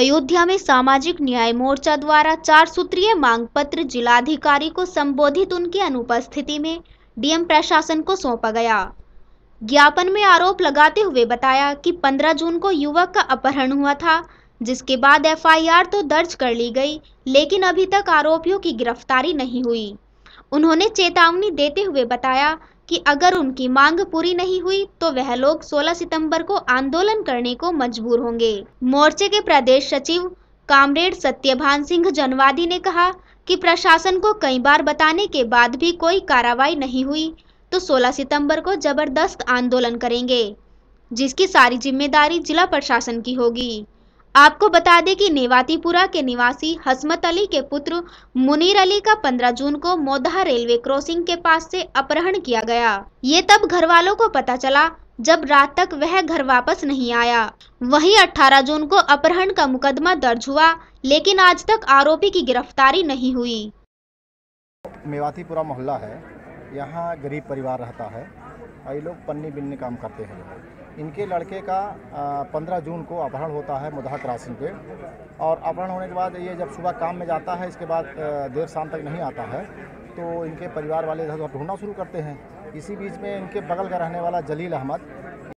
अयोध्या में सामाजिक न्याय मोर्चा द्वारा चार सूत्रीय मांग पत्र जिलाधिकारी को संबोधित उनकी अनुपस्थिति में डीएम प्रशासन को सौंपा गया ज्ञापन में आरोप लगाते हुए बताया कि 15 जून को युवक का अपहरण हुआ था जिसके बाद एफआईआर तो दर्ज कर ली गई लेकिन अभी तक आरोपियों की गिरफ्तारी नहीं हुई उन्होंने चेतावनी देते हुए बताया कि अगर उनकी मांग पूरी नहीं हुई तो वह लोग 16 सितंबर को आंदोलन करने को मजबूर होंगे मोर्चे के प्रदेश सचिव कामरेड सत्यभान सिंह जनवादी ने कहा कि प्रशासन को कई बार बताने के बाद भी कोई कार्रवाई नहीं हुई तो 16 सितंबर को जबरदस्त आंदोलन करेंगे जिसकी सारी जिम्मेदारी जिला प्रशासन की होगी आपको बता दें कि नेवातीपुरा के निवासी हसमत अली के पुत्र मुनीर अली का 15 जून को मोदहा रेलवे क्रॉसिंग के पास से अपहरण किया गया ये तब घर वालों को पता चला जब रात तक वह घर वापस नहीं आया वहीं 18 जून को अपहरण का मुकदमा दर्ज हुआ लेकिन आज तक आरोपी की गिरफ्तारी नहीं हुई मेवातीपुरा मोहल्ला है यहाँ गरीब परिवार रहता है और ये लोग पन्नी बिन्नी काम करते हैं इनके लड़के का पंद्रह जून को अपहरण होता है मुदहा क्रॉसिंग पे और अपहरण होने के बाद ये जब सुबह काम में जाता है इसके बाद देर शाम तक नहीं आता है तो इनके परिवार वाले इधर ढूंढना शुरू करते हैं इसी बीच में इनके बगल का रहने वाला जलील अहमद